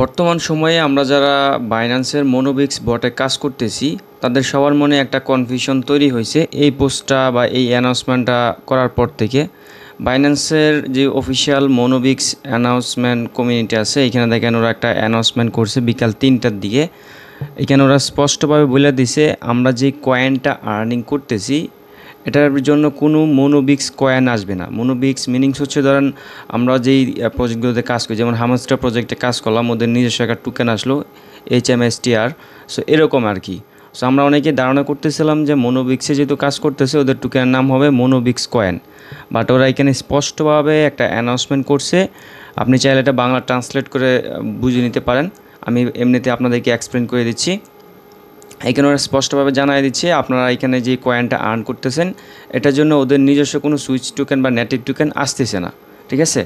বর্তমান সময়ে আমরা যারা বাইন্যান্সের মনোবিক্স বটে কাজ করতেছি তাদের সবার মনে একটা কনফিউশন তৈরি হয়েছে এই পোস্টটা বা এই অ্যানাউন্সমেন্টটা করার পর থেকে বাইন্যান্সের যে অফিসিয়াল মনোবিক্স অ্যানাউন্সমেন্ট কমিউনিটি আছে এখানে দেখেন ওরা একটা অ্যানাউন্সমেন্ট করছে বিকাল তিনটার দিকে এখানে ওরা স্পষ্টভাবে বলে দিছে আমরা যে কয়েনটা আর্নিং করতেছি এটার জন্য কোনো মোনোবিক্স কয়েন আসবে না মোনোবিক্স মিনিংস হচ্ছে ধরেন আমরা যেই প্রজেক্টগুলোতে কাজ করি যেমন হামাস্টার প্রজেক্টে কাজ করলাম ওদের নিজস্ব একটা টুকেন আসলো H M S T R so এরকম আর কি সো আমরা অনেকে ধারণা করতেছিলাম যে মোনোবিক্সে যেহেতু কাজ করতেছে ওদের টুকেনের নাম হবে মোনোবিক্স কয়েন বাট ওরা এখানে স্পষ্টভাবে একটা অ্যানাউন্সমেন্ট করছে আপনি চাইলে এটা বাংলা ট্রান্সলেট করে বুঝে নিতে পারেন আমি এমনিতে আপনাদেরকে এক্সপ্লেন করে দিচ্ছি এখানে ওরা স্পষ্টভাবে জানাই দিচ্ছে আপনারা এখানে যে কয়েনটা আর্ন করতেছেন এটার জন্য ওদের নিজস্ব কোনো সুইচ টোকেন বা নেটিভ টোকেন আসতেছে না ঠিক আছে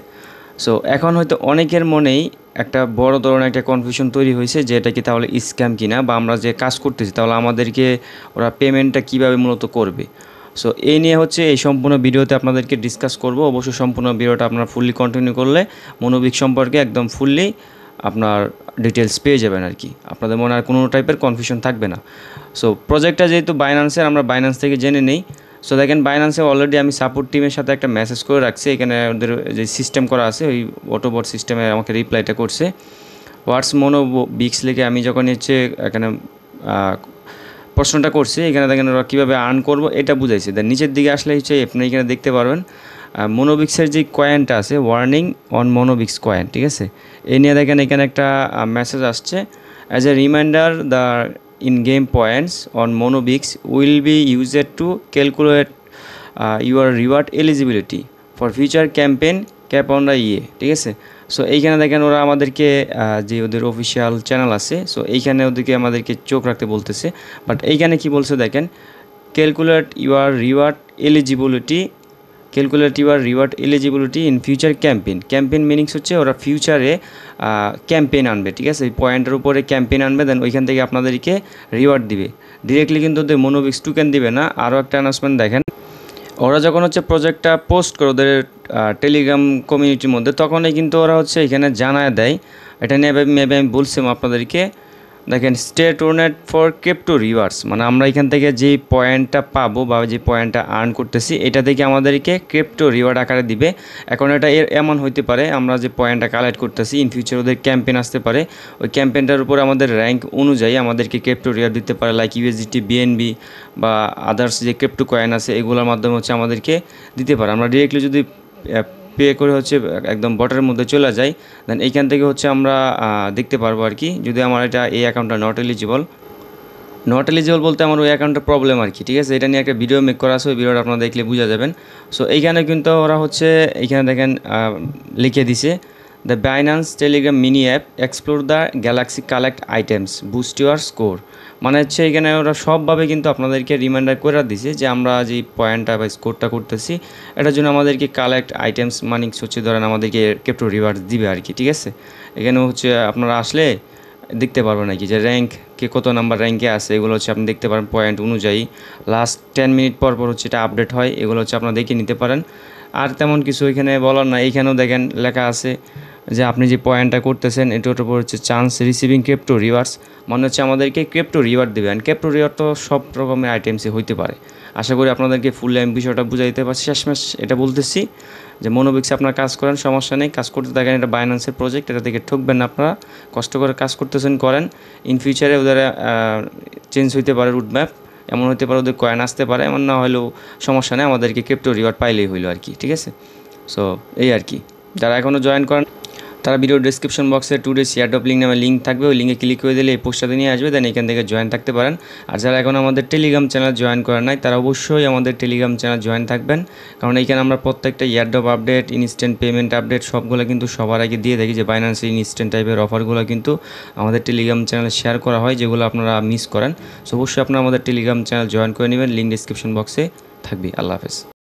সো এখন হয়তো অনেকের মনেই একটা বড় ধরনের একটা কনফিউশন তৈরি হয়েছে যে এটা কি তাহলে স্ক্যাম কিনা বা আমরা যে কাজ করতেছি তাহলে আমাদেরকে ওরা পেমেন্টটা কিভাবে মূলত করবে সো এই নিয়ে হচ্ছে এই সম্পূর্ণ ভিডিওতে আপনাদেরকে ডিসকাস করব অবশ্যই সম্পূর্ণ ভিডিওটা আপনারা ফুললি কন্টিনিউ করলে মনোবিক সম্পর্কে একদম ফুললি আপনার ডিটেলস পেয়ে যাবেন আর কি আপনাদের মনে আর কোনো টাইপের কনফিউশন থাকবে না সো প্রজেক্টটা যেহেতু বাইন্যান্সের আমরা বাইন্যান্স থেকে জেনে নেই সো দেখেন বাইন্যান্সে অলরেডি আমি সাপোর্ট টিমের সাথে একটা মেসেজ করে রাখছি এখানে ওদের যে সিস্টেম করা আছে ওই অটোবট সিস্টেমে আমাকে রিপ্লাইটা করছে হোয়াটস মনো বিক্স লিখে আমি যখন হচ্ছে এখানে প্রশ্নটা করছি এখানে দেখেন ওরা কীভাবে আর্ন করবো এটা বুঝাইছে দেন নিচের দিকে আসলে হচ্ছে আপনি এখানে দেখতে পারবেন মনোবিক্সের যে কয়েনটা আছে ওয়ার্নিং অন মনোবিক্স কয়েন ঠিক আছে এ নিয়ে দেখেন এখানে একটা মেসেজ আসছে as a reminder the in game points on Moonbix will be used to calculate your reward eligibility for future campaign cap on the ইয়ে ঠিক আছে সো এইখানে দেখেন ওরা আমাদেরকে যে ওদের অফিসিয়াল চ্যানেল আছে সো এইখানে ওদেরকে আমাদেরকে চোখ রাখতে বলতেছে বাট এইখানে কি বলছে দেখেন calculate your reward eligibility calculate your reward eligibility in future campaign campaign meanings হচ্ছে ওরা ফিউচারে ক্যাম্পেইন আনবে ঠিক আছে পয়েন্টের উপরে ক্যাম্পেইন আনবে দেন ওইখান থেকে আপনাদেরকে রিওয়ার্ড দিবে ডিরেক্টলি কিন্তু ওদের মনোবিক্স টুকেন দিবে না আরও একটা অ্যানাউন্সমেন্ট দেখেন ওরা যখন হচ্ছে প্রজেক্টটা পোস্ট করে ওদের টেলিগ্রাম কমিউনিটির মধ্যে তখনই কিন্তু ওরা হচ্ছে এখানে জানায় দেয় এটা নিয়ে মেবি আমি বলছিলাম আপনাদেরকে দেখেন stay tuned for crypto rewards মানে আমরা এখান থেকে যে পয়েন্টটা পাবো বা যে পয়েন্টটা আর্ন করতেছি এটা থেকে আমাদেরকে ক্রিপ্টো রিওয়ার্ড আকারে দিবে এখন এটা এমন হইতে পারে আমরা যে পয়েন্টটা কালেক্ট করতেছি ইন ফিউচার ওদের ক্যাম্পেন আসতে পারে ওই ক্যাম্পেনটার উপর আমাদের র্যাঙ্ক অনুযায়ী আমাদেরকে ক্রিপ্টো রিওয়ার্ড দিতে পারে লাইক ইউএসডিটি বিএনবি বা আদার্স যে ক্রিপ্টো কয়েন আছে এগুলোর মাধ্যমে হচ্ছে আমাদেরকে দিতে পারে আমরা ডিরেক্টলি যদি পে করে হচ্ছে একদম বটারের মধ্যে চলে যায় দেন এইখান থেকে হচ্ছে আমরা দেখতে পারবো আর কি যদি আমার এটা এই অ্যাকাউন্টটা নট এলিজিবল নট এলিজিবল বলতে আমার ওই অ্যাকাউন্টের প্রবলেম আর কি ঠিক আছে এটা নিয়ে একটা ভিডিও মেক করা আছে ওই ভিডিওটা আপনারা দেখলে বুঝা যাবেন সো এইখানে কিন্তু ওরা হচ্ছে এইখানে দেখেন লিখে দিছে the Binance Telegram mini app explore the galaxy collect items boost your score মানে হচ্ছে এখানে ওরা সবভাবে কিন্তু আপনাদেরকে রিমাইন্ডার করে দিছে যে আমরা যে পয়েন্টটা বা স্কোরটা করতেছি এটার জন্য আমাদেরকে কালেক্ট আইটেমস মানে হচ্ছে ধরেন আমাদেরকে ক্যাপ্টো রিওয়ার্ড দিবে আর কি ঠিক আছে এখানে হচ্ছে আপনারা আসলে দেখতে পারবেন নাকি যে র্যাঙ্ক কে কত নাম্বার র্যাঙ্কে আছে এগুলো হচ্ছে আপনি দেখতে পারেন পয়েন্ট অনুযায়ী লাস্ট টেন মিনিট পর পর হচ্ছে এটা আপডেট হয় এগুলো হচ্ছে আপনারা দেখে নিতে পারেন আর তেমন কিছু এখানে বলার না এখানেও দেখেন লেখা আছে যে আপনি যে পয়েন্টটা করতেছেন এটার উপর হচ্ছে চান্স রিসিভিং ক্রিপ্টো রিওয়ার্ডস মনে হচ্ছে আমাদেরকে ক্রেপ্টো রিওয়ার্ড দেবে অ্যান্ড রিওয়ার্ড তো সব রকমের আইটেমসই হইতে পারে আশা করি আপনাদেরকে ফুল ল্যাম্প বিষয়টা বুঝাইতে পারছি শেষমেশ এটা বলতেছি যে মনোবিক্সে আপনার কাজ করেন সমস্যা নেই কাজ করতে থাকেন এটা বাইন্যান্সের প্রজেক্ট এটা থেকে ঠকবেন না আপনারা কষ্ট করে কাজ করতেছেন করেন ইন ফিউচারে ওদের চেঞ্জ হইতে পারে রুট ম্যাপ এমন হতে পারে ওদের কয়েন আসতে পারে এমন না হলেও সমস্যা নেই আমাদেরকে ক্রেপ্টো রিওয়ার্ড পাইলেই হইলো আর কি ঠিক আছে সো এই আর কি যারা এখনও জয়েন করেন তারা ভিডিও ডিসক্রিপশন বক্সে today share drop link নামে লিঙ্ক থাকবে ওই লিঙ্কে ক্লিক করে দিলে এই পোস্টটাতে নিয়ে আসবে দেন এখান থেকে জয়েন থাকতে পারেন আর যারা এখন আমাদের টেলিগ্রাম চ্যানেল জয়েন করেন নাই তারা অবশ্যই আমাদের টেলিগ্রাম চ্যানেল জয়েন থাকবেন কারণ এইখানে আমরা প্রত্যেকটা drop update instant payment update সবগুলো কিন্তু সবার আগে দিয়ে থাকি যে বাইন্যান্সের ইনস্ট্যান্ট টাইপের অফারগুলো কিন্তু আমাদের টেলিগ্রাম চ্যানেলে শেয়ার করা হয় যেগুলো আপনারা মিস করেন সো অবশ্যই আপনারা আমাদের টেলিগ্রাম চ্যানেল জয়েন করে নেবেন লিঙ্ক ডিসক্রিপশন বক্সে থাকবে আল্লাহ হাফেজ